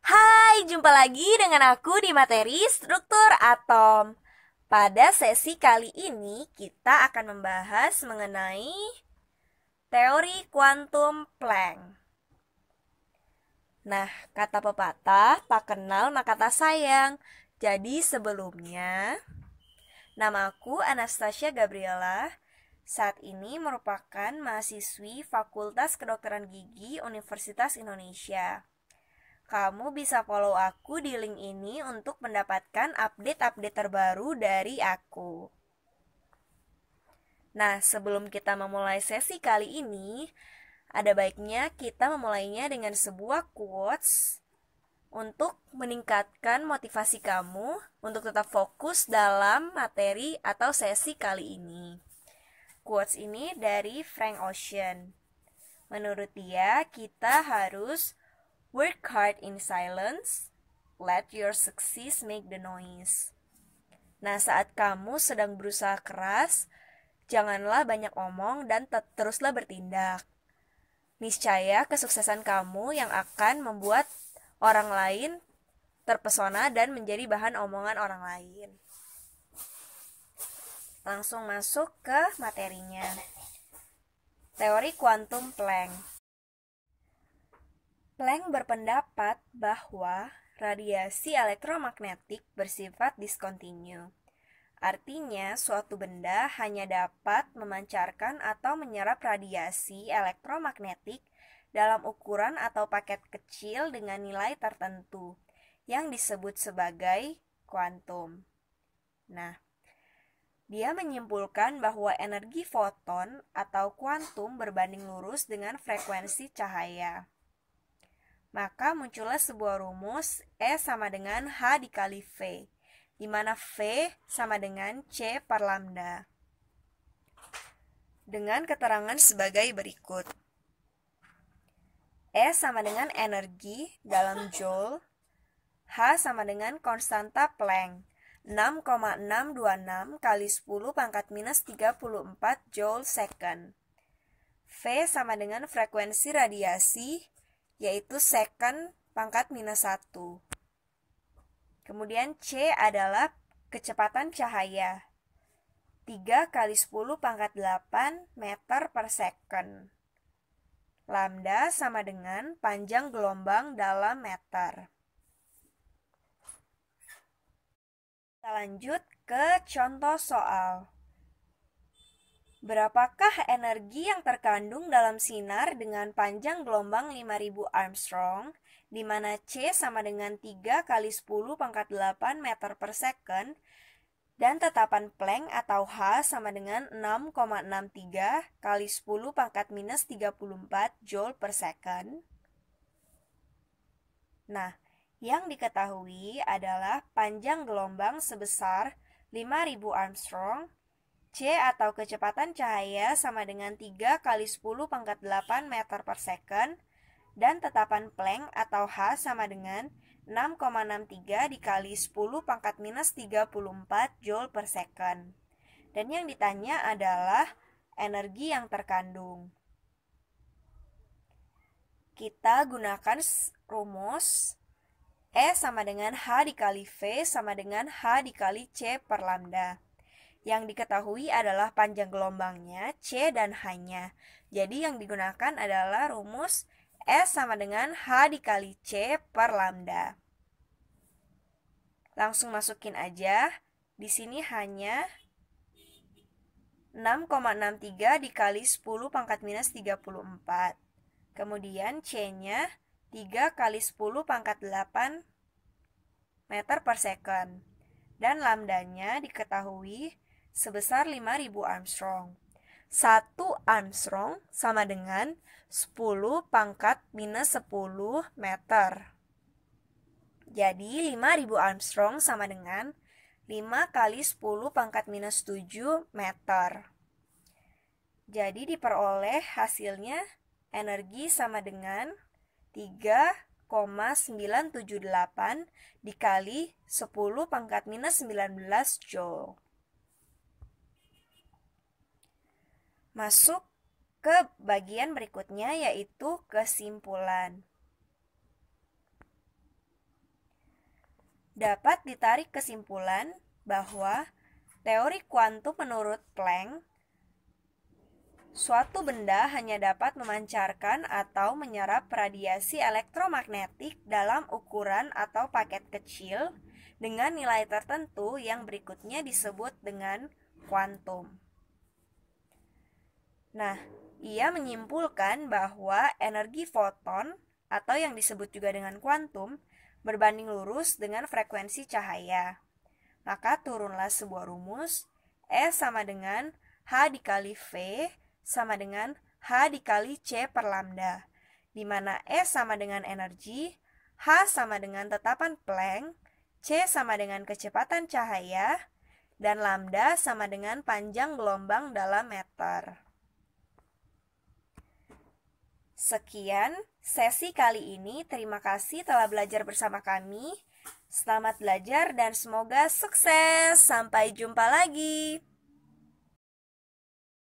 Hai, jumpa lagi dengan aku di materi struktur atom. Pada sesi kali ini kita akan membahas mengenai teori kuantum Planck. Nah, kata pepatah, tak kenal maka tak sayang. Jadi sebelumnya, nama aku Anastasia Gabriela. Saat ini merupakan mahasiswi Fakultas Kedokteran Gigi Universitas Indonesia. Kamu bisa follow aku di link ini untuk mendapatkan update-update terbaru dari aku. Nah, sebelum kita memulai sesi kali ini, ada baiknya kita memulainya dengan sebuah quotes untuk meningkatkan motivasi kamu untuk tetap fokus dalam materi atau sesi kali ini. Quotes ini dari Frank Ocean. Menurut dia, kita harus Work hard in silence, let your success make the noise. Nah, saat kamu sedang berusaha keras, janganlah banyak omong dan teruslah bertindak. Niscaya kesuksesan kamu yang akan membuat orang lain terpesona dan menjadi bahan omongan orang lain. Langsung masuk ke materinya. Teori kuantum Planck. Planck berpendapat bahwa radiasi elektromagnetik bersifat diskontinu. Artinya, suatu benda hanya dapat memancarkan atau menyerap radiasi elektromagnetik dalam ukuran atau paket kecil dengan nilai tertentu yang disebut sebagai kuantum. Nah, dia menyimpulkan bahwa energi foton atau kuantum berbanding lurus dengan frekuensi cahaya. Maka muncullah sebuah rumus E sama dengan H dikali V, di mana V sama dengan C per lambda. Dengan keterangan sebagai berikut. E sama dengan energi dalam joule, H sama dengan konstanta Planck, 6,626 kali 10 pangkat minus 34 joule second. V sama dengan frekuensi radiasi yaitu second pangkat minus 1. Kemudian C adalah kecepatan cahaya. 3 kali 10 pangkat 8 meter per second. Lambda sama dengan panjang gelombang dalam meter. Kita lanjut ke contoh soal. Berapakah energi yang terkandung dalam sinar dengan panjang gelombang 5000 Armstrong, di mana C sama dengan 3 kali 10 pangkat 8 meter per second, dan tetapan Planck atau H sama dengan 6,63 kali 10 pangkat minus 34 joule per second? Nah, yang diketahui adalah panjang gelombang sebesar 5000 Armstrong C atau kecepatan cahaya sama dengan 3 kali 10 pangkat 8 meter per second dan tetapan Planck atau H sama dengan 6,63 dikali 10 pangkat minus 34 joule per second. Dan yang ditanya adalah energi yang terkandung. Kita gunakan rumus E sama dengan H dikali V sama dengan H dikali C per lambda. Yang diketahui adalah panjang gelombangnya C dan H-nya. Jadi yang digunakan adalah rumus S sama dengan H dikali C per lambda. Langsung masukin aja. Di sini hanya 6,63 dikali 10 pangkat minus 34. Kemudian C-nya 3 kali 10 pangkat 8 meter per second. Dan lambdanya diketahui sebesar 5000 Armstrong. 1 Armstrong sama dengan 10 pangkat minus 10 meter. Jadi 5000 Armstrong sama dengan 5 kali 10 pangkat minus 7 meter. Jadi diperoleh hasilnya energi sama dengan 3,978 dikali 10 pangkat minus 19 joule. masuk ke bagian berikutnya yaitu kesimpulan. Dapat ditarik kesimpulan bahwa teori kuantum menurut Planck suatu benda hanya dapat memancarkan atau menyerap radiasi elektromagnetik dalam ukuran atau paket kecil dengan nilai tertentu yang berikutnya disebut dengan kuantum. Nah, ia menyimpulkan bahwa energi foton atau yang disebut juga dengan kuantum berbanding lurus dengan frekuensi cahaya. Maka turunlah sebuah rumus E sama dengan H dikali V sama dengan H dikali C per lambda, di mana E sama dengan energi, H sama dengan tetapan Planck, C sama dengan kecepatan cahaya, dan lambda sama dengan panjang gelombang dalam meter. Sekian sesi kali ini. Terima kasih telah belajar bersama kami. Selamat belajar dan semoga sukses. Sampai jumpa lagi.